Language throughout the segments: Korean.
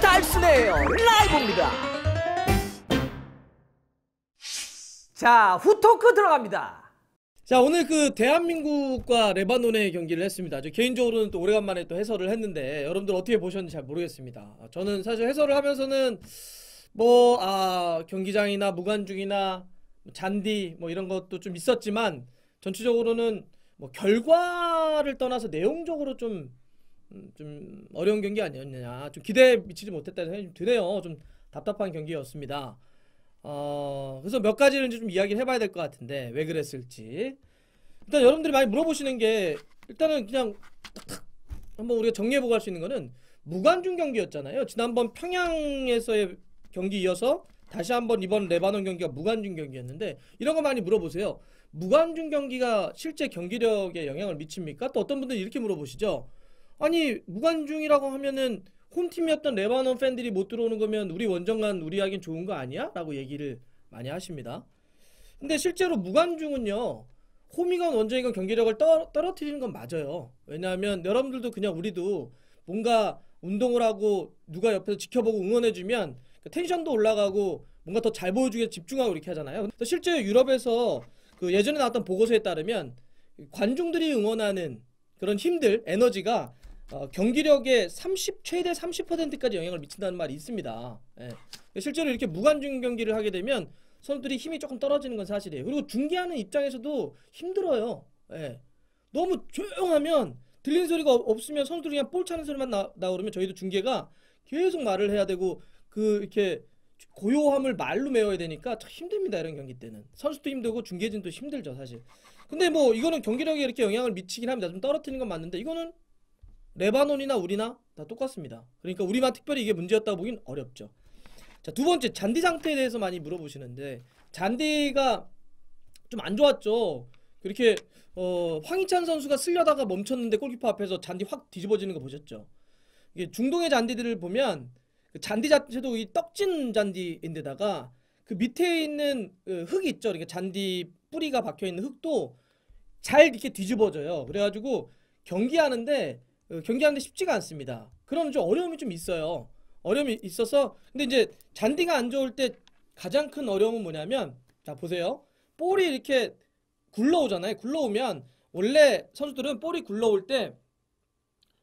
달순해요 라이브입니다 자 후토크 들어갑니다 자 오늘 그 대한민국과 레바논의 경기를 했습니다 저 개인적으로는 또 오래간만에 또 해설을 했는데 여러분들 어떻게 보셨는지 잘 모르겠습니다 아, 저는 사실 해설을 하면서는 뭐아 경기장이나 무관중이나 뭐 잔디 뭐 이런 것도 좀 있었지만 전체적으로는 뭐 결과를 떠나서 내용적으로 좀 음, 좀 어려운 경기 아니었느냐 좀 기대에 미치지 못했다는 생각이 좀 드네요 좀 답답한 경기였습니다 어, 그래서 몇 가지를 좀 이야기를 해봐야 될 것 같은데 왜 그랬을지 일단 여러분들이 많이 물어보시는 게 일단은 그냥 한번 우리가 정리해보고 할 수 있는 거는 무관중 경기였잖아요 지난번 평양에서의 경기 이어서 다시 한번 이번 레바논 경기가 무관중 경기였는데 이런 거 많이 물어보세요 무관중 경기가 실제 경기력에 영향을 미칩니까? 또 어떤 분들은 이렇게 물어보시죠 아니 무관중이라고 하면은 홈팀이었던 레바논 팬들이 못 들어오는 거면 우리 원정간 우리 하긴 좋은 거 아니야? 라고 얘기를 많이 하십니다. 근데 실제로 무관중은요. 홈이건 원정이건 경기력을 떨, 떨어뜨리는 건 맞아요. 왜냐하면 여러분들도 그냥 우리도 뭔가 운동을 하고 누가 옆에서 지켜보고 응원해주면 그 텐션도 올라가고 뭔가 더 잘 보여주게 집중하고 이렇게 하잖아요. 실제 유럽에서 그 예전에 나왔던 보고서에 따르면 관중들이 응원하는 그런 힘들, 에너지가 어, 경기력에 30 최대 30%까지 영향을 미친다는 말이 있습니다. 예. 실제로 이렇게 무관중 경기를 하게 되면 선수들이 힘이 조금 떨어지는 건 사실이에요. 그리고 중계하는 입장에서도 힘들어요. 예. 너무 조용하면 들리는 소리가 없으면 선수들이 그냥 볼 차는 소리만 나, 나오면 저희도 중계가 계속 말을 해야 되고 그 이렇게 고요함을 말로 메워야 되니까 참 힘듭니다 이런 경기 때는 선수도 힘들고 중계진도 힘들죠 사실 근데 뭐 이거는 경기력에 이렇게 영향을 미치긴 합니다 좀 떨어뜨리는 건 맞는데 이거는 레바논이나 우리나 다 똑같습니다. 그러니까 우리만 특별히 이게 문제였다고 보긴 어렵죠. 자, 두 번째 잔디 상태에 대해서 많이 물어보시는데 잔디가 좀 안 좋았죠. 그렇게 어, 황희찬 선수가 쓸려다가 멈췄는데 골키퍼 앞에서 잔디 확 뒤집어지는 거 보셨죠? 이게 중동의 잔디들을 보면 그 잔디 자체도 이 떡진 잔디인데다가 그 밑에 있는 그흙 있죠. 이렇게 잔디 뿌리가 박혀 있는 흙도 잘 이렇게 뒤집어져요. 그래가지고 경기하는데 어, 경기하는데 쉽지가 않습니다. 그런 좀 어려움이 좀 있어요. 어려움이 있어서 근데 이제 잔디가 안 좋을 때 가장 큰 어려움은 뭐냐면 자 보세요. 볼이 이렇게 굴러오잖아요. 굴러오면 원래 선수들은 볼이 굴러올 때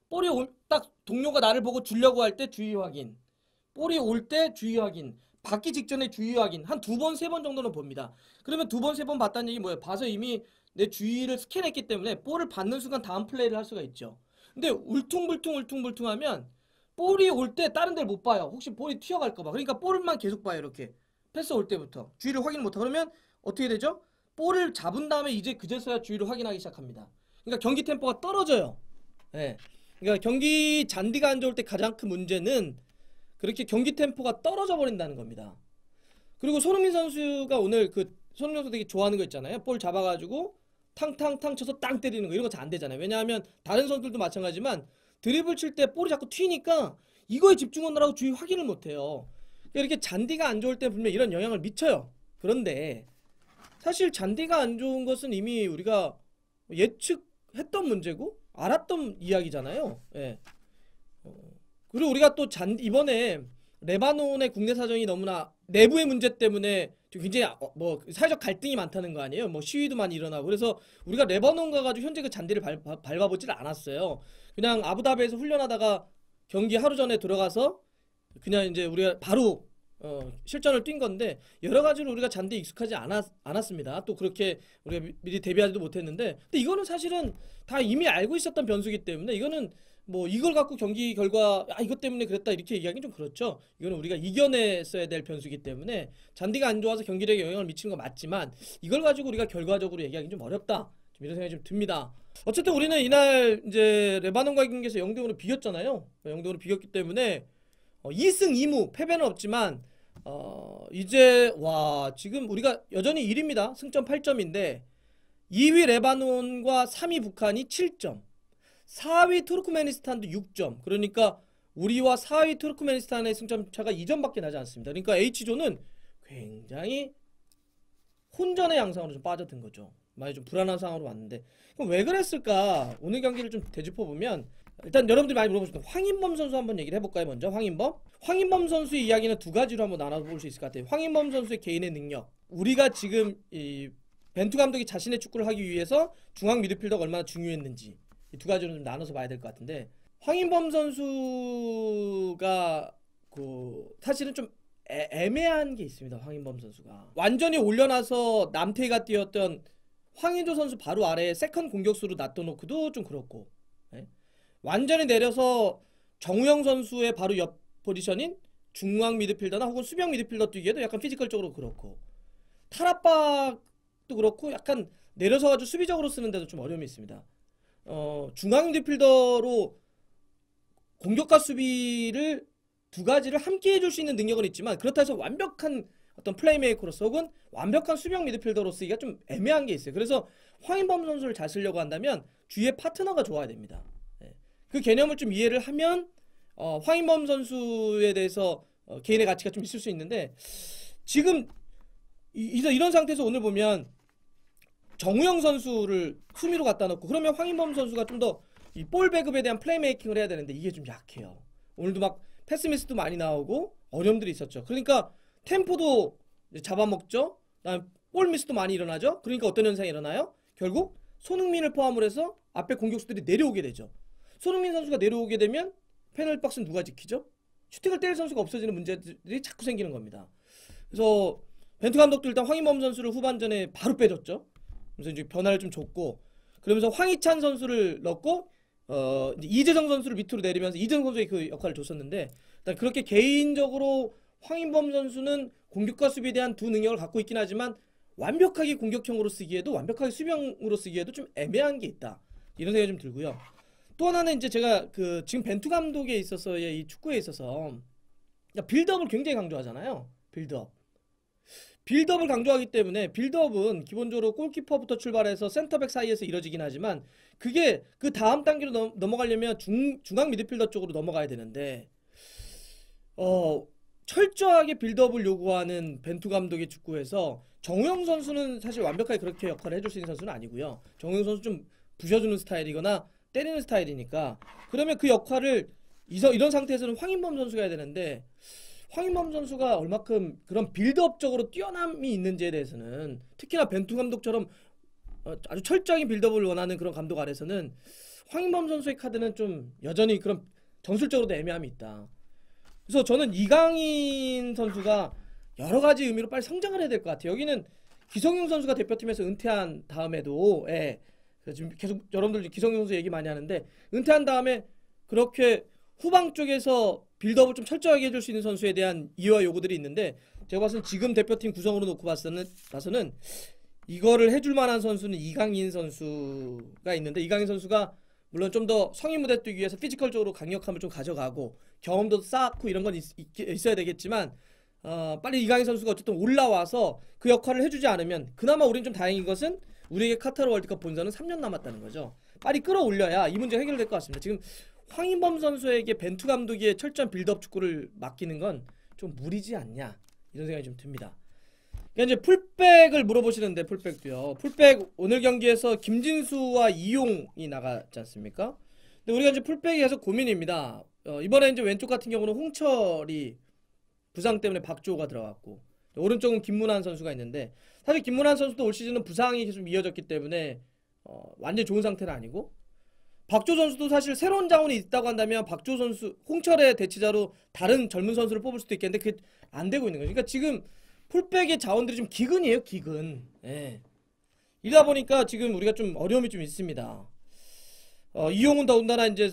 볼이 올, 딱 동료가 나를 보고 주려고 할 때 주의 확인. 볼이 올 때 주의 확인. 받기 직전에 주의 확인. 한 두 번, 세 번 정도는 봅니다. 그러면 두 번, 세 번 봤다는 얘기 뭐예요? 봐서 이미 내 주의를 스캔했기 때문에 볼을 받는 순간 다음 플레이를 할 수가 있죠. 근데 울퉁불퉁 울퉁불퉁하면 볼이 올 때 다른 데를 못 봐요. 혹시 볼이 튀어갈까봐. 그러니까 볼만 계속 봐요. 이렇게. 패스 올 때부터. 주의를 확인 못하 고 그러면 어떻게 되죠? 볼을 잡은 다음에 이제 그제서야 주의를 확인하기 시작합니다. 그러니까 경기 템포가 떨어져요. 예. 네. 그러니까 경기 잔디가 안 좋을 때 가장 큰 문제는 그렇게 경기 템포가 떨어져 버린다는 겁니다. 그리고 손흥민 선수가 오늘 그 손흥민 선수 되게 좋아하는 거 있잖아요. 볼 잡아가지고 탕탕탕 쳐서 땅 때리는 거 이런 거 잘 안 되잖아요. 왜냐하면 다른 선수들도 마찬가지지만 드리블 칠 때 볼이 자꾸 튀니까 이거에 집중하느라고 주의 확인을 못해요. 그러니까 이렇게 잔디가 안 좋을 때 분명 이런 영향을 미쳐요. 그런데 사실 잔디가 안 좋은 것은 이미 우리가 예측했던 문제고 알았던 이야기잖아요. 예. 그리고 우리가 또잔디 이번에 레바논의 국내 사정이 너무나 내부의 문제 때문에 굉장히 어, 뭐 사회적 갈등이 많다는 거 아니에요? 뭐 시위도 많이 일어나고 그래서 우리가 레바논 가가지고 현재 그 잔디를 밟아, 밟아보 않았어요. 그냥 아부다비에서 훈련하다가 경기 하루 전에 들어가서 그냥 이제 우리가 바로 어, 실전을 뛴 건데 여러 가지로 우리가 잔디 익숙하지 않았, 않았습니다. 또 그렇게 우리가 미, 리 대비하지도 못했는데 근데 이거는 사실은 다 이미 알고 있었던 변수기 때문에 이거는 뭐 이걸 갖고 경기 결과 아 이것 때문에 그랬다 이렇게 얘기하기 좀 그렇죠. 이거는 우리가 이겨냈어야 될 변수이기 때문에 잔디가 안 좋아서 경기력에 영향을 미치는 건 맞지만 이걸 가지고 우리가 결과적으로 얘기하기 좀 어렵다. 좀 이런 생각이 좀 듭니다. 어쨌든 우리는 이날 이제 레바논과 경기에서 영등으로 비겼잖아요. 영등으로 비겼기 때문에 어, 2승 2무 패배는 없지만 어, 이제 와 지금 우리가 여전히 1위입니다. 승점 8점인데 2위 레바논과 3위 북한이 7점. 4위 투르크메니스탄도 6점. 그러니까 우리와 4위 투르크메니스탄의 승점 차가 2점밖에 나지 않습니다. 그러니까 H조는 굉장히 혼전의 양상으로 좀 빠져든 거죠. 많이 좀 불안한 상황으로 왔는데 그럼 왜 그랬을까? 오늘 경기를 좀 되짚어 보면 일단 여러분들이 많이 물어보시는 황인범 선수 한번 얘기를 해볼까요? 먼저 황인범 황인범 선수의 이야기는 두 가지로 한번 나눠볼 수 있을 것 같아요. 황인범 선수의 개인의 능력 우리가 지금 이 벤투 감독이 자신의 축구를 하기 위해서 중앙 미드필더가 얼마나 중요했는지 이두 가지로 좀 나눠서 봐야 될 것 같은데 황인범 선수가 그 사실은 좀 애, 애매한 게 있습니다. 황인범 선수가 완전히 올려놔서 남태희가 뛰었던 황인조 선수 바로 아래 세컨 공격수로 놔둬놓고도 좀 그렇고 네? 완전히 내려서 정우영 선수의 바로 옆 포지션인 중앙 미드필더나 혹은 수병 미드필더 뛰기에도 약간 피지컬적으로 그렇고 탈압박도 그렇고 약간 내려서 가지고 수비적으로 쓰는데도 좀 어려움이 있습니다. 어, 중앙 디필더로 공격과 수비를 두 가지를 함께 해줄 수 있는 능력은 있지만 그렇다 해서 완벽한 어떤 플레이메이커로서 혹은 완벽한 수명형 미드필더로 쓰기가 좀 애매한 게 있어요. 그래서 황인범 선수를 잘 쓰려고 한다면 주위에 파트너가 좋아야 됩니다. 예. 그 개념을 좀 이해를 하면 어, 황인범 선수에 대해서 어, 개인의 가치가 좀 있을 수 있는데 지금 이, 이런 상태에서 오늘 보면 정우영 선 수를 수미로 갖다 놓고 그러면 황인범 선수가 좀 더 이볼 배급에 대한 플레이메이킹을 해야 되는데 이게 좀 약해요. 오늘도 막 패스미스도 많이 나오고 어려움들이 있었죠. 그러니까 템포도 잡아먹죠. 볼 미스도 많이 일어나죠. 그러니까 어떤 현상이 일어나요? 결국 손흥민을 포함을 해서 앞에 공격수들이 내려오게 되죠. 손흥민 선수가 내려오게 되면 패널 박스는 누가 지키죠? 슈팅을 때릴 선수가 없어지는 문제들이 자꾸 생기는 겁니다. 그래서 벤투 감독도 일단 황인범 선수를 후반전에 바로 빼줬죠. 그래서 이제 변화를 좀 줬고 그러면서 황희찬 선수를 넣고 어 이재성 선수를 밑으로 내리면서 이재성 선수의 그 역할을 줬었는데 일단 그렇게 개인적으로 황인범 선수는 공격과 수비에 대한 두 능력을 갖고 있긴 하지만 완벽하게 공격형으로 쓰기에도 완벽하게 수비형으로 쓰기에도 좀 애매한 게 있다 이런 생각이 좀 들고요. 또 하나는 이제 제가 그 지금 벤투 감독에 있어서의 이 축구에 있어서 그러니까 빌드업을 굉장히 강조하잖아요. 빌드업. 빌드업을 강조하기 때문에 빌드업은 기본적으로 골키퍼부터 출발해서 센터백 사이에서 이뤄지긴 하지만 그게 그 다음 단계로 넘, 넘어가려면 중, 중앙 미드필더 쪽으로 넘어가야 되는데 어 철저하게 빌드업을 요구하는 벤투 감독의 축구에서 정우영 선수는 사실 완벽하게 그렇게 역할을 해줄 수 있는 선수는 아니고요. 정우영 선수 좀 부셔주는 스타일이거나 때리는 스타일이니까 그러면 그 역할을 이런 상태에서는 황인범 선수가 해야 되는데 황인범 선수가 얼마큼 그런 빌드업적으로 뛰어남이 있는지에 대해서는 특히나 벤투 감독처럼 어, 아주 철저하게 빌드업을 원하는 그런 감독 아래서는 황인범 선수의 카드는 좀 여전히 그런 정술적으로도 애매함이 있다. 그래서 저는 이강인 선수가 여러 가지 의미로 빨리 성장을 해야 될 것 같아요. 여기는 기성용 선수가 대표팀에서 은퇴한 다음에도 예. 지금 계속 여러분들 기성용 선수 얘기 많이 하는데 은퇴한 다음에 그렇게 후방 쪽에서 빌드업을 좀 철저하게 해줄 수 있는 선수에 대한 이유와 요구들이 있는데 제가 봤을 때 지금 대표팀 구성으로 놓고 봤서는 봐서는 이거를 해줄 만한 선수는 이강인 선수가 있는데 이강인 선수가 물론 좀 더 성인 무대 뛰기 위해서 피지컬적으로 강력함을 좀 가져가고 경험도 쌓고 이런 건 있, 있 어야 되겠지만 어, 빨리 이강인 선수가 어쨌든 올라와서 그 역할을 해주지 않으면 그나마 우린 좀 다행인 것은 우리에게 카타르 월드컵 본선은 3년 남았다는 거죠. 빨리 끌어올려야 이 문제 해결될 것 같습니다. 지금 황인범 선수에게 벤투 감독의 철저한 빌드업 축구를 맡기는 건 좀 무리지 않냐 이런 생각이 좀 듭니다. 그러니까 이제 풀백을 물어보시는데 풀백도요. 풀백 오늘 경기에서 김진수와 이용이 나갔지 않습니까? 근데 우리가 이제 풀백이 계 고민입니다. 어, 이번에 이제 왼쪽 같은 경우는 홍철이 부상 때문에 박주가 들어갔고 오른쪽은 김문환 선수가 있는데 사실 김문환 선수도 올 시즌은 부상이 계속 이어졌기 때문에 어, 완전 좋은 상태는 아니고 박조 선수도 사실 새로운 자원이 있다고 한다면 박조 선수 홍철의 대체자로 다른 젊은 선수를 뽑을 수도 있겠는데 그게 안 되고 있는 거죠. 그러니까 지금 풀백의 자원들이 좀 기근이에요. 기근. 예. 이러다 보니까 지금 우리가 좀 어려움이 좀 있습니다. 어, 이용훈 더군다나 이제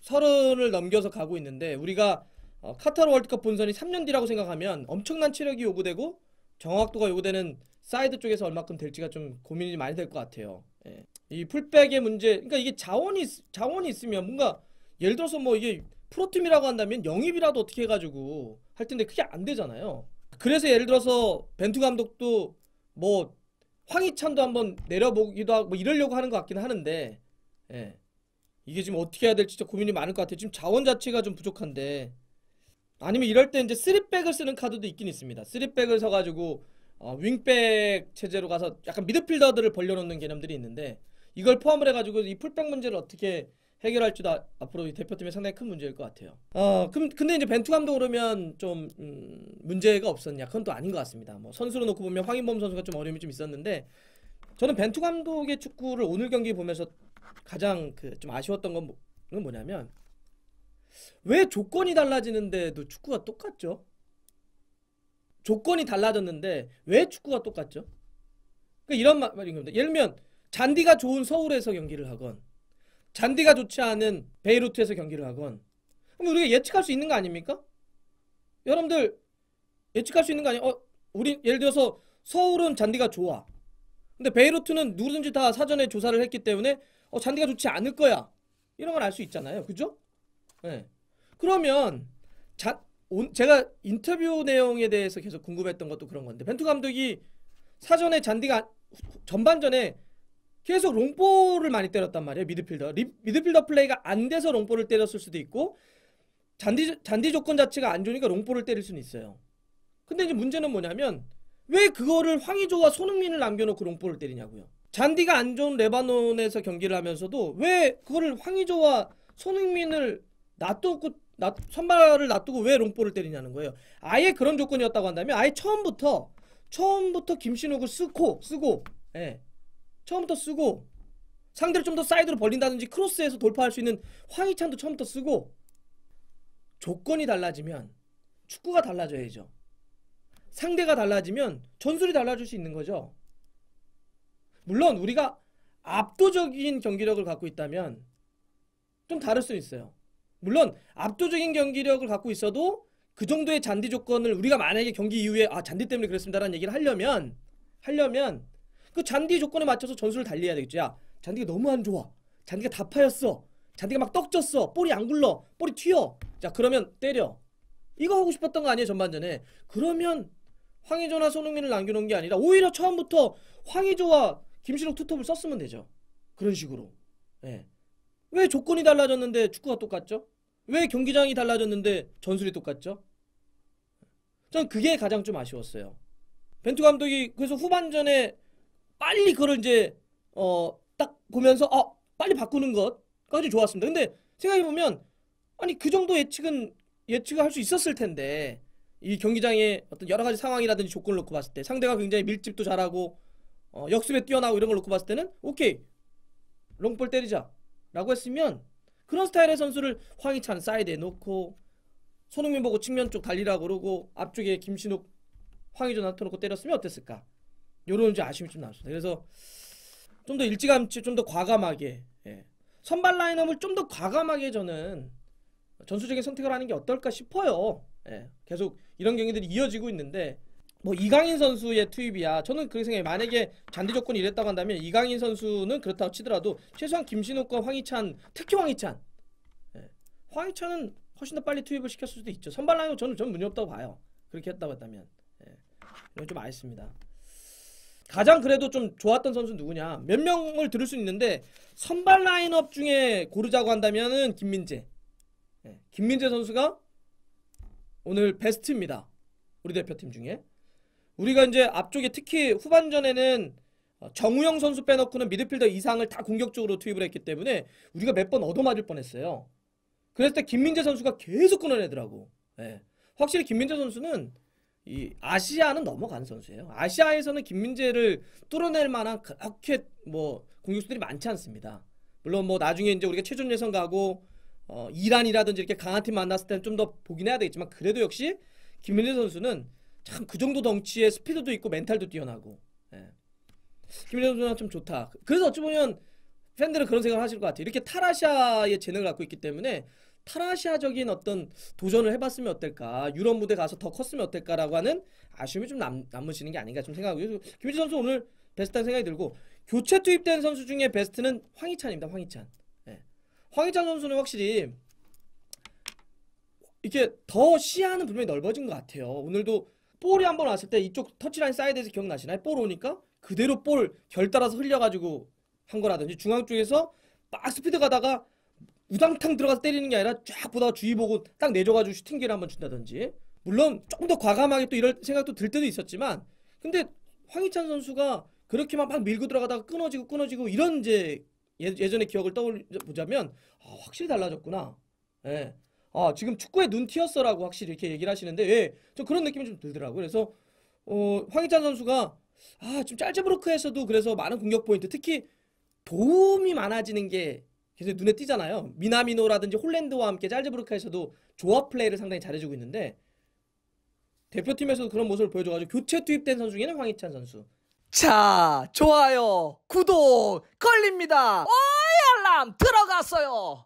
서른을 넘겨서 가고 있는데 우리가 어, 카타르 월드컵 본선이 3년 뒤라고 생각하면 엄청난 체력이 요구되고 정확도가 요구되는 사이드 쪽에서 얼마큼 될지가 좀 고민이 많이 될 것 같아요. 예. 이 풀백의 문제 그러니까 이게 자원이 자원이 있으면 뭔가 예를 들어서 뭐 이게 프로팀이라고 한다면 영입이라도 어떻게 해가지고 할 텐데 그게 안 되잖아요. 그래서 예를 들어서 벤투 감독도 뭐 황희찬도 한번 내려보기도 하고 뭐 이러려고 하는 것 같긴 하는데 예. 이게 지금 어떻게 해야 될지 진짜 고민이 많을 것 같아요. 지금 자원 자체가 좀 부족한데 아니면 이럴 때 이제 쓰리백을 쓰는 카드도 있긴 있습니다. 쓰리백을 써가지고 어, 윙백 체제로 가서 약간 미드필더들을 벌려놓는 개념들이 있는데 이걸 포함을 해가지고 이 풀백 문제를 어떻게 해결할지도 아, 앞으로 대표팀에 상당히 큰 문제일 것 같아요. 어, 그, 근데 이제 벤투 감독 그러면 좀 음, 문제가 없었냐? 그건 또 아닌 것 같습니다. 뭐 선수로 놓고 보면 황인범 선수가 좀 어려움이 좀 있었는데 저는 벤투 감독의 축구를 오늘 경기 보면서 가장 그좀 아쉬웠던 뭐, 건 뭐냐면 왜 조건이 달라지는데도 축구가 똑같죠? 조건이 달라졌는데 왜 축구가 똑같죠? 그러니까 이런 말, 인 겁니다. 예를 들면 잔디가 좋은 서울에서 경기를 하건 잔디가 좋지 않은 베이루트에서 경기를 하건 그럼 우리가 예측할 수 있는 거 아닙니까? 여러분들 예측할 수 있는 거 아니에요? 어, 우리 예를 들어서 서울은 잔디가 좋아. 근데 베이루트는 누구든지 다 사전에 조사를 했기 때문에 어, 잔디가 좋지 않을 거야. 이런 걸 알 수 있잖아요. 그죠? 네. 그러면 자, 온, 제가 인터뷰 내용에 대해서 계속 궁금했던 것도 그런 건데 벤투 감독이 사전에 잔디가 전반전에 계속 롱볼을 많이 때렸단 말이에요 미드필더 리, 미드필더 플레이가 안 돼서 롱볼을 때렸을 수도 있고 잔디 잔디 조건 자체가 안 좋으니까 롱볼을 때릴 수는 있어요 근데 이제 문제는 뭐냐면 왜 그거를 황의조와 손흥민을 남겨놓고 롱볼을 때리냐고요 잔디가 안 좋은 레바논에서 경기를 하면서도 왜 그거를 황의조와 손흥민을 놔두고 나, 선발을 놔두고 왜 롱볼을 때리냐는 거예요. 아예 그런 조건이었다고 한다면 아예 처음부터 처음부터 김신욱을 쓰고 쓰고 예. 처음부터 쓰고 상대를 좀 더 사이드로 벌린다든지 크로스에서 돌파할 수 있는 황희찬도 처음부터 쓰고 조건이 달라지면 축구가 달라져야죠. 상대가 달라지면 전술이 달라질 수 있는 거죠. 물론 우리가 압도적인 경기력을 갖고 있다면 좀 다를 수 있어요. 물론 압도적인 경기력을 갖고 있어도 그 정도의 잔디 조건을 우리가 만약에 경기 이후에 아 잔디 때문에 그랬습니다라는 얘기를 하려면 하려면 그 잔디 조건에 맞춰서 전술을 달리해야 되겠죠. 야 잔디가 너무 안 좋아. 잔디가 다 파였어. 잔디가 막 떡졌어. 볼이 안 굴러. 볼이 튀어. 자 그러면 때려. 이거 하고 싶었던 거 아니에요 전반전에. 그러면 황의조나 손흥민을 남겨놓은 게 아니라 오히려 처음부터 황의조와 김신욱 투톱을 썼으면 되죠. 그런 식으로. 예. 왜 조건이 달라졌는데 축구가 똑같죠? 왜 경기장이 달라졌는데 전술이 똑같죠? 전 그게 가장 좀 아쉬웠어요. 벤투 감독이 그래서 후반전에 빨리 그걸 이제 어 딱 보면서 아 빨리 바꾸는 것까지 좋았습니다. 근데 생각해 보면 아니 그 정도 예측은 예측할 수 있었을 텐데 이 경기장의 어떤 여러 가지 상황이라든지 조건을 놓고 봤을 때 상대가 굉장히 밀집도 잘하고 어, 역습에 뛰어나고 이런 걸 놓고 봤을 때는 오케이 롱볼 때리자라고 했으면 그런 스타일의 선수를 황희찬 사이드에 놓고 손흥민 보고 측면 쪽 달리라고 그러고 앞쪽에 김신욱 황희조 나타놓고 때렸으면 어땠을까? 요런 좀 아쉬움이 좀 남습니다. 그래서 좀 더 일찌감치 좀 더 과감하게 예. 선발 라인업을 좀 더 과감하게 저는 전술적인 선택을 하는 게 어떨까 싶어요. 예. 계속 이런 경기들이 이어지고 있는데 뭐 이강인 선수의 투입이야. 저는 그렇게 생각에 만약에 잔디 조건이 이랬다고 한다면 이강인 선수는 그렇다고 치더라도 최소한 김신욱과 황희찬, 특히 황희찬. 예. 황희찬은 훨씬 더 빨리 투입을 시켰을 수도 있죠. 선발 라인은 저는 전 문제 없다고 봐요. 그렇게 했다고 했다면. 예. 이건 좀 아쉽습니다. 가장 그래도 좀 좋았던 선수 는 누구냐? 몇 명을 들을 수 있는데 선발 라인업 중에 고르자고 한다면은 김민재. 예. 김민재 선수가 오늘 베스트입니다. 우리 대표팀 중에. 우리가 이제 앞쪽에 특히 후반전에는 어, 정우영 선수 빼놓고는 미드필더 이상을 다 공격적으로 투입을 했기 때문에 우리가 몇 번 얻어맞을 뻔했어요. 그랬을 때 김민재 선수가 계속 끊어내더라고. 예. 확실히 김민재 선수는 이 아시아는 넘어간 선수예요. 아시아에서는 김민재를 뚫어낼 만한 그렇게 뭐 공격수들이 많지 않습니다. 물론 뭐 나중에 이제 우리가 최종 예선 가고 어 이란이라든지 이렇게 강한 팀 만났을 때는 좀 더 보긴 해야 되겠지만 그래도 역시 김민재 선수는 참그 정도 덩치에 스피드도 있고 멘탈도 뛰어나고 예. 김일재 선수는 좀 좋다. 그래서 어찌 보면 팬들은 그런 생각을 하실 것 같아요. 이렇게 타라시아의 재능을 갖고 있기 때문에 타라시아적인 어떤 도전을 해봤으면 어떨까 유럽 무대 가서 더 컸으면 어떨까라고 하는 아쉬움이 좀 남, 남으시는 게 아닌가 좀 생각하고요. 김민재 선수 오늘 베스트한 생각이 들고 교체 투입된 선수 중에 베스트는 황희찬입니다. 황희찬. 예. 황희찬 선수는 확실히 이렇게 더 시야는 분명히 넓어진 것 같아요. 오늘도 볼이 한번 왔을 때 이쪽 터치라인 사이드에서 기억나시나요? 볼 오니까 그대로 볼 결 따라서 흘려가지고 한 거라든지 중앙 쪽에서 막 스피드 가다가 우당탕 들어가서 때리는 게 아니라 쫙 보다가 주의 보고 딱 내줘가지고 슈팅기를 한 번 준다든지 물론 조금 더 과감하게 또 이럴 생각도 들 때도 있었지만 근데 황희찬 선수가 그렇게만 막 밀고 들어가다가 끊어지고 끊어지고 이런 이제 예, 예전의 기억을 떠올려 보자면 아, 확실히 달라졌구나 예. 아, 지금 축구에 눈 튀었어라고 확실히 이렇게 얘기를 하시는데, 예, 저 그런 느낌이 좀 들더라고요. 그래서, 어, 황희찬 선수가, 아, 좀 짤즈브루크에서도 그래서 많은 공격 포인트, 특히 도움이 많아지는 게 계속 눈에 띄잖아요. 미나미노라든지 홀랜드와 함께 짤즈브루크에서도 조합 플레이를 상당히 잘해주고 있는데, 대표팀에서도 그런 모습을 보여줘가지고 교체 투입된 선수 중에는 황희찬 선수. 자, 좋아요, 구독, 걸립니다. 오이 알람 들어갔어요.